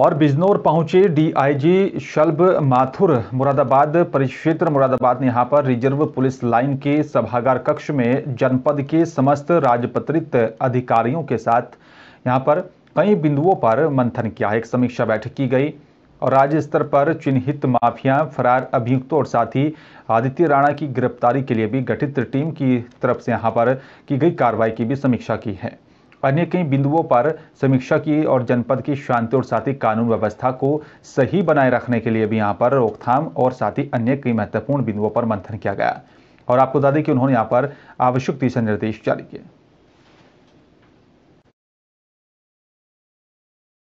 और बिजनौर पहुंचे डीआईजी शल्ब माथुर मुरादाबाद परिक्षेत्र मुरादाबाद ने यहाँ पर रिजर्व पुलिस लाइन के सभागार कक्ष में जनपद के समस्त राजपत्रित अधिकारियों के साथ यहाँ पर कई बिंदुओं पर मंथन किया है एक समीक्षा बैठक की गई और राज्य स्तर पर चिन्हित माफिया फरार अभियुक्तों और साथ ही आदित्य राणा की गिरफ्तारी के लिए भी गठित टीम की तरफ से यहाँ पर की गई कार्रवाई की भी समीक्षा की है अन्य कई बिंदुओं पर समीक्षा की और जनपद की शांति और साथ ही कानून व्यवस्था को सही बनाए रखने के लिए भी यहाँ पर रोकथाम और साथ ही अन्य कई महत्वपूर्ण बिंदुओं पर मंथन किया गया और आपको बता दें कि उन्होंने यहाँ पर आवश्यक दिशा निर्देश जारी किए